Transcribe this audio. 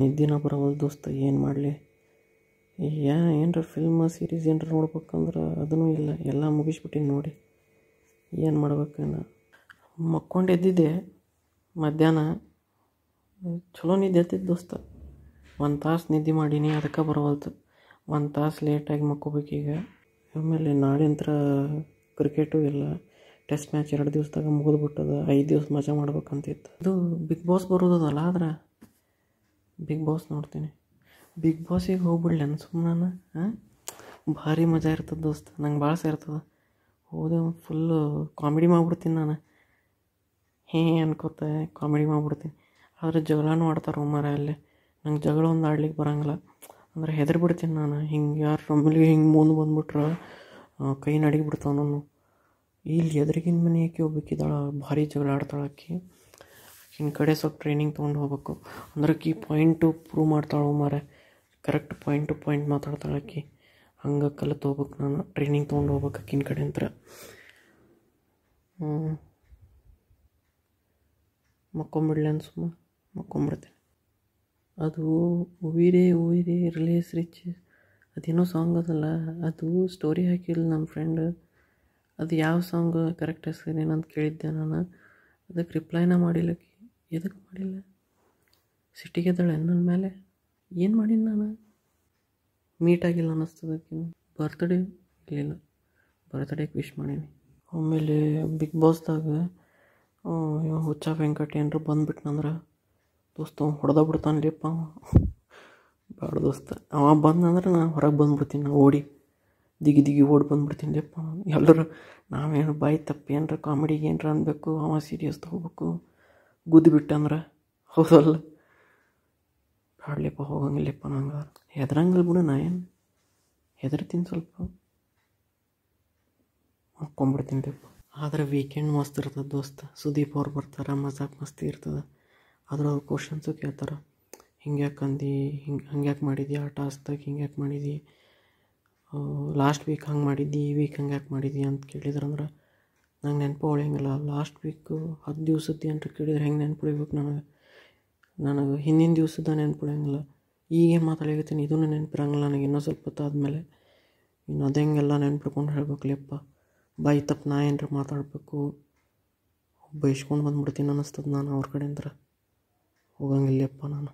ನಿದ್ದಿನ ಬರವಲ್ ದೋಸ್ತ ಏನು ಮಾಡಲಿ ಯಾ ಏನರ ಫಿಲ್ಮ್ ಸೀರೀಸ್ ಏನಾರ ನೋಡ್ಬೇಕಂದ್ರೆ ಅದೂ ಇಲ್ಲ ಎಲ್ಲ ಮುಗಿಸ್ಬಿಟ್ಟಿನಿ ನೋಡಿ ಏನು ಮಾಡ್ಬೇಕೇನು ಮಕ್ಕೊಂಡು ಎದ್ದಿದ್ದೆ ಮಧ್ಯಾಹ್ನ ಚಲೋ ನಿದ್ದೆ ಎತ್ತಿದ್ದು ದೋಸ್ತ ಒಂದು ತಾಸು ನಿದ್ದೆ ಮಾಡೀನಿ ಅದಕ್ಕೆ ಬರವಲ್ತು ಒಂದು ತಾಸು ಲೇಟಾಗಿ ಮಕ್ಕೋಬೇಕೀಗ ಆಮೇಲೆ ನಾಳೆಂತ್ರ ಕ್ರಿಕೆಟು ಇಲ್ಲ ಟೆಸ್ಟ್ ಮ್ಯಾಚ್ ಎರಡು ದಿವಸದಾಗ ಮುಗಿದ್ಬಿಟ್ಟದ ಐದು ದಿವ್ಸ ಮಜಾ ಮಾಡ್ಬೇಕಂತಿತ್ತು ಅದು ಬಿಗ್ ಬಾಸ್ ಬರೋದದಲ್ಲ ಆದ್ರೆ ಬಿಗ್ ಬಾಸ್ ನೋಡ್ತೀನಿ ಬಿಗ್ ಬಾಸಿಗೆ ನಾನು ಸುಮ್ಮನೆ ಹಾಂ ಭಾರಿ ಮಜಾ ಇರ್ತದೆ ದೋಸ್ತ ನಂಗೆ ಭಾಳ ಸೇರ್ತದೆ ಹೋದೆ ಫುಲ್ಲು ಕಾಮಿಡಿ ಮಾಡಿಬಿಡ್ತೀನಿ ನಾನು ಹೇ ಅನ್ಕೋತ ಕಾಮಿಡಿ ಮಾಡಿಬಿಡ್ತೀನಿ ಆದರೆ ಜಗಳನೂ ಆಡ್ತಾರೆ ಮರ ಅಲ್ಲಿ ನಂಗೆ ಜಗಳ ಒಂದು ಆಡ್ಲಿಕ್ಕೆ ಬರೋಂಗಿಲ್ಲ ಅಂದರೆ ಹೆದರ್ಬಿಡ್ತೀನಿ ನಾನು ಹಿಂಗೆ ಯಾರು ನಮ್ಮಲ್ಲಿ ಹಿಂಗೆ ಮುಂದೆ ಬಂದ್ಬಿಟ್ರೆ ಕೈ ನಡಗಿಬಿಡ್ತಾವ ನಾನು ಇಲ್ಲಿ ಎದುರಿಗಿನ ಆಕೆ ಹೋಗ್ಬೇಕಿದ್ದಾಳೆ ಭಾರಿ ಜಗಳ ಆಡ್ತಾಳೆ ಆಕಿ ಇನ್ನು ಕಡೆ ಸ್ವಲ್ಪ ಟ್ರೈನಿಂಗ್ ತೊಗೊಂಡು ಹೋಗ್ಬೇಕು ಅಂದ್ರೆ ಕಿ ಪಾಯಿಂಟು ಪ್ರೂವ್ ಮಾಡ್ತಾಳು ಮಾರೆ ಕರೆಕ್ಟ್ ಪಾಯಿಂಟ್ ಟು ಪಾಯಿಂಟ್ ಮಾತಾಡ್ತಾಳಕ್ಕಿ ಹಂಗೆ ಕಲಿತು ಹೋಗ್ಬೇಕು ನಾನು ಟ್ರೈನಿಂಗ್ ತೊಗೊಂಡು ಹೋಗ್ಬೇಕು ಅಕ್ಕಿನ ಕಡೆ ಅಂತ ಮಕ್ಕೊಂಬಿಡ್ಲಿ ಸುಮ್ಮ ಮಕ್ಕೊಂಬಿಡ್ತೇನೆ ಅದು ಉಯಿರೇ ಉಯಿರೇ ರಿಲೀಸ್ ರಿಚ್ ಅದೇನೋ ಸಾಂಗ್ ಅದಲ್ಲ ಅದು ಸ್ಟೋರಿ ಹಾಕಿಲ್ಲ ನನ್ನ ಫ್ರೆಂಡ್ ಅದು ಯಾವ ಸಾಂಗ್ ಕರೆಕ್ಟ್ ಏನಂತ ಕೇಳಿದ್ದೆ ನಾನು ಅದಕ್ಕೆ ರಿಪ್ಲೈನ ಮಾಡಿಲ್ಲಕ್ಕೆ ಎದಕ್ಕೆ ಮಾಡಿಲ್ಲ ಸಿಟ್ಟಿಗೆದ್ದಾಳೆ ನನ್ನ ಮೇಲೆ ಏನು ಮಾಡೀನಿ ನಾನು ಮೀಟ್ ಆಗಿಲ್ಲ ಅನ್ನಿಸ್ತದಕ್ಕೆ ಬರ್ತ್ಡೇ ಇರಲಿಲ್ಲ ಬರ್ತ್ಡೇಗೆ ವಿಶ್ ಮಾಡೀನಿ ಆಮೇಲೆ ಬಿಗ್ ಬಾಸ್ದಾಗ ಹುಚ್ಚ ವೆಂಕಟ ಏನಾರ ಬಂದುಬಿಟ್ನಂದ್ರೆ ದೋಸ್ತ ಹೊಡೆದ ಹೊಡೆದ ಅವ ಬೇಡ ದೋಸ್ತ ಅವ ಬಂದಂದ್ರೆ ನಾನು ಹೊರಗೆ ಬಂದುಬಿಡ್ತೀನಿ ನಾನು ಓಡಿ ದಿಗಿ ದಿಗಿ ಓಡಿ ಬಂದುಬಿಡ್ತೀನಿ ಅಪ್ಪ ಎಲ್ಲರೂ ನಾವೇನು ಬಾಯಿ ತಪ್ಪು ಏನರ ಕಾಮಿಡಿಗೆ ಏನಾರ ಅನ್ಬೇಕು ಅವ ಸೀರಿಯಸ್ ತೊಗೋಬೇಕು ಬಿಟ್ಟಂದ್ರೆ ಹೌದಲ್ಲ ಹಾಡ್ಲಿಪ್ಪ ಹೋಗಂಗಿಲ್ಲಪ್ಪ ನಂಗೆ ಹೆದ್ರಂಗಿಲ್ಲ ಬಿಡು ನಾ ಏನು ಹೆದರ್ತೀನಿ ಸ್ವಲ್ಪ ಮಕ್ಕೊಂಬಿಡ್ತೀನಿ ರೀಪ್ಪ ಆದರೆ ವೀಕೆಂಡ್ ಮಸ್ತ್ ಇರ್ತದೆ ದೋಸ್ತ ಸುದೀಪ್ ಅವ್ರು ಬರ್ತಾರೆ ಮಜಾಕ್ ಮಸ್ತಿ ಇರ್ತದೆ ಅವ್ರು ಕ್ವಶನ್ಸು ಕೇಳ್ತಾರೆ ಹಿಂಗೆ ಯಾಕೆ ಹಿಂಗೆ ಹಿಂಗೆ ಹಂಗ್ಯಾಕೆ ಮಾಡಿದ್ದಿ ಆ ಟಾಸ್ದಾಗ ಹಿಂಗೆ ಯಾಕೆ ಮಾಡಿದ್ದಿ ಲಾಸ್ಟ್ ವೀಕ್ ಹಂಗೆ ಮಾಡಿದ್ದಿ ಈ ವೀಕ್ ಹಂಗೆ ಯಾಕೆ ಮಾಡಿದ್ದಿ ಅಂತ ಕೇಳಿದ್ರಂದ್ರೆ ನಂಗೆ ನೆನಪು ಹೊಳೆಯಂಗಿಲ್ಲ ಲಾಸ್ಟ್ ವೀಕು ಹತ್ತು ದಿವ್ಸದ್ದು ಅಂತ ಕೇಳಿದ್ರೆ ಹೆಂಗೆ ನೆನಪು ಹೊಳಿಬೇಕು ನನಗೆ ನನಗೆ ಹಿಂದಿನ ದಿವಸದ ನೆನಪು ಈಗೇನು ಮಾತಾಡಕತ್ತೀನಿ ಇದೂ ನೆನಪಿರಂಗಿಲ್ಲ ನನಗೆ ಇನ್ನೂ ಸ್ವಲ್ಪ ಆದಮೇಲೆ ಇನ್ನು ಅದು ಹೆಂಗೆಲ್ಲ ನೆನ್ಪಿಡ್ಕೊಂಡು ಹೇಳ್ಬೇಕಲಿಯಪ್ಪ ಬಾಯಿ ತಪ್ಪು ನಾ ಏನರ ಮಾತಾಡಬೇಕು ಬೈಸ್ಕೊಂಡು ಬಂದ್ಬಿಡ್ತೀನಿ ಅನ್ನಿಸ್ತದೆ ನಾನು ಅವ್ರ ಕಡೆಯಿಂದ ಹೋಗಂಗಿಲ್ಲಪ್ಪ ನಾನು